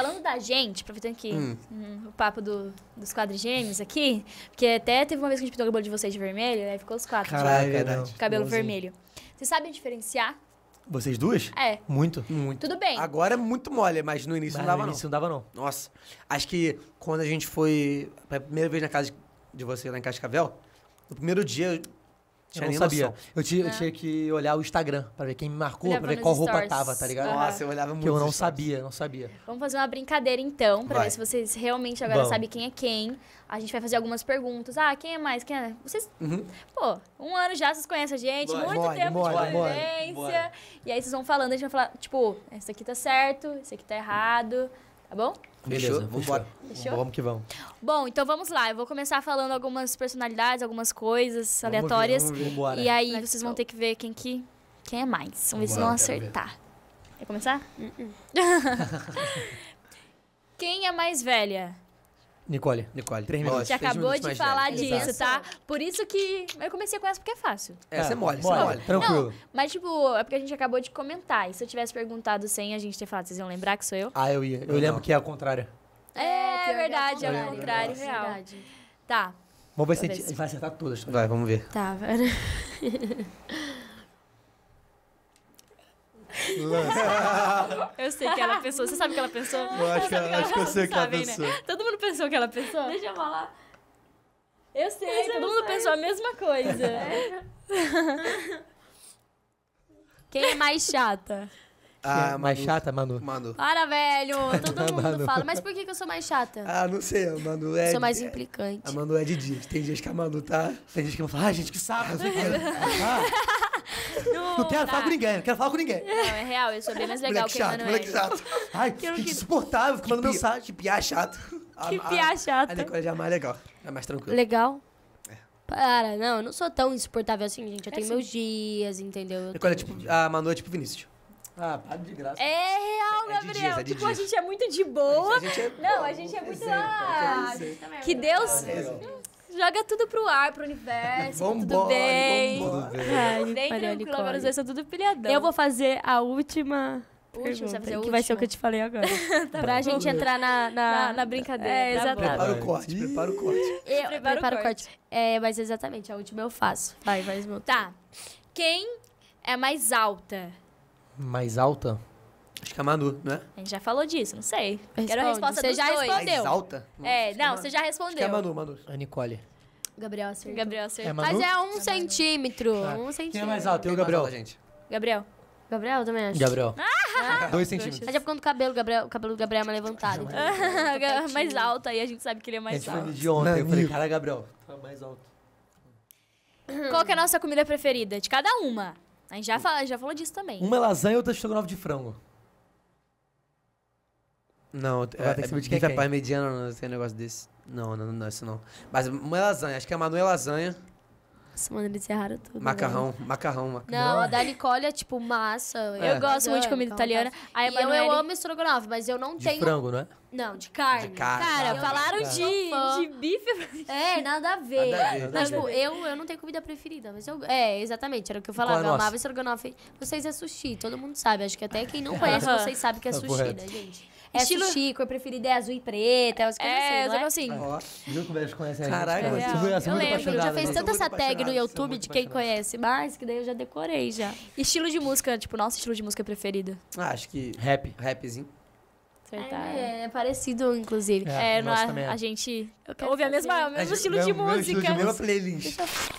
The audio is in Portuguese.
Falando da gente, aproveitando que hum. Hum, o papo do, dos quadrigêmeos aqui, porque até teve uma vez que a gente pintou o cabelo de vocês de vermelho, aí né, ficou os quatro. Caralho, é verdade. Cabelo Bonzinho. vermelho. Vocês sabem diferenciar vocês duas? É. Muito? Muito. Tudo bem. Agora é muito mole, mas no início mas não dava, não. No início não. dava, não. Nossa. Acho que quando a gente foi. A primeira vez na casa de você, lá em Cascavel, no primeiro dia, tinha eu não sabia. Eu, tinha, é. eu tinha que olhar o Instagram pra ver quem me marcou, Olhava pra ver qual stores. roupa tava, tá ligado? Uhum. Nossa, eu olhava muito. Que eu não sabia, não sabia. Vamos fazer uma brincadeira então, pra vai. ver se vocês realmente agora Vamos. sabem quem é quem. A gente vai fazer algumas perguntas. Ah, quem é mais? Quem é? Vocês. Uhum. Pô, um ano já vocês conhecem a gente, muito tempo de convivência. E aí vocês vão falando, a gente vai falar, tipo, esse aqui tá certo, esse aqui tá errado, tá bom? Beleza, vamos embora. Vamos que vamos. Bom, então vamos lá. Eu vou começar falando algumas personalidades, algumas coisas aleatórias. Vamos ver, vamos embora. E aí vocês vão ter que ver quem que quem é mais. Vamos ver se vão acertar. Quer começar? Uh -uh. quem é mais velha? Nicole. Nicole. Três minutos. A gente acabou de falar disso, tá? Por isso que eu comecei com essa porque é fácil. Essa é, é tá, mole, mole, é mole. Tranquilo. Não, mas, tipo, é porque a gente acabou de comentar. E se eu tivesse perguntado sem a gente ter falado, vocês iam lembrar que sou eu? Ah, eu ia. Eu, eu lembro não. que é a contrária. É, é, é, é verdade, é ao contrário, real. Verdade. Tá. Vamos ver se a gente vai acertar todas. Vai, vamos ver. Tá, pera. Lança. Eu sei que ela pensou. Você sabe o que ela pensou? Eu acho, que, acho que eu sei o que ela né? pensou. Né? Todo mundo pensou o que ela pensou? Deixa eu falar. Eu sei, todo mundo pensou a mesma coisa. É. Quem é mais chata? Ah, é mais Manu. chata, Manu. Manu. Para, velho. Todo mundo fala. Mas por que, eu sou mais chata? Ah, não sei. A Manu é... Sou mais é, implicante. A Manu é de dias. Tem dias que a Manu tá... Tem dias que eu falo, ah, gente, que saco. ah, tá. Não, não quero tá. falar com ninguém, não quero falar com ninguém. Não, é real, eu sou bem mais legal moleque que chato, moleque chato. Ai, que, que insuportável, fico mandando mensagem. Que piá é chato. Que piá é ah, chato. A, a, ah, Nicole já é mais legal, é mais tranquilo Legal. É. Para, não, eu não sou tão insuportável assim, gente. Eu é tenho assim. meus dias, entendeu? Eu Nicole, tenho... é tipo, a ah, Manu é tipo Vinícius. Ah, para de graça. É real, é, Gabriel. Tipo, dias, é tipo, dias. a gente é muito de boa. A gente, a gente é não, a gente é muito. Ah, que Deus. Joga tudo pro ar, pro universo. Vambora, tudo bem. Vambora. Ai, Bem tranquilo, agora vocês são tudo pilhadão. Eu vou fazer a última. Última, pergunta, que última? vai ser o que eu te falei agora. tá pra bom. gente entrar na, na, na, na brincadeira. É, tá exatamente. Prepara o corte, prepara o corte. Eu, prepara, prepara o corte. corte. É, mas exatamente, a última eu faço. Vai, vai, meu. Tá. Quem é mais alta? Mais alta? Acho que é a Manu, não é? A gente já falou disso, não sei. Quero a resposta você dos já dois. respondeu. É exalta? é, não, você já é respondeu. é a Manu, Manu. A Nicole. Gabriel acertou. Gabriel acertou. É Manu? Mas é um é centímetro. Tá. Um Quem é centímetro. mais alto? Eu, Gabriel. fala, gente? Gabriel. Gabriel, também acho. Gabriel. Ah! Dois centímetros. Já é o cabelo, Gabriel, o cabelo do Gabriel é mais levantado. então. É. mais alto, aí a gente sabe que ele é A mais gente foi alto. De ontem. Eu falei, cara, Gabriel, tá mais alto. Qual que é a nossa comida preferida? De cada uma. A gente já, fala- já falou disso também. Uma é lasanha e outra é estrogonofe de frango. Não, vai é, ter é que saber de quem é quem. mediano, não tem um negócio desse. Não, não, não, isso não. Mas uma lasanha, acho que é a Manu é lasanha. Nossa, mano, eles erraram tudo. Né? Macarrão, macarrão, macarrão. Não, a da Nicole é tipo massa. É. Eu gosto muito de comida italiana. Aí, eu, eu é amo estrogonofe, mas eu não de tenho... frango, não é? Não, de carne. De carne. Cara, eu falaram de, de bife. É, nada a ver. Nada a ver, nada mas, tipo, Eu, eu não tenho comida preferida, mas eu... É, exatamente, era o que eu é falava. É eu amava estrogonofe. Vocês é sushi, todo mundo sabe. Acho que até quem não conhece, vocês sabe que é tá sushi, né, gente? Essa é Estilo... Chico, eu preferi é azul e preta, umas coisas é, assim, não tipo é? assim. Nossa, juro que o conhece a Caraca, gente. Caraca, é eu, eu lembro. Já fez tanta essa tag no YouTube de quem conhece mais, que daí eu já decorei já. Estilo de música, tipo, nosso estilo de música preferido? Ah, acho que... Rap. Rapzinho. É, é, parecido, inclusive. É, é, a, é. a, gente ouve a mesma, o mesmo estilo de música. mesma playlist. Deixa...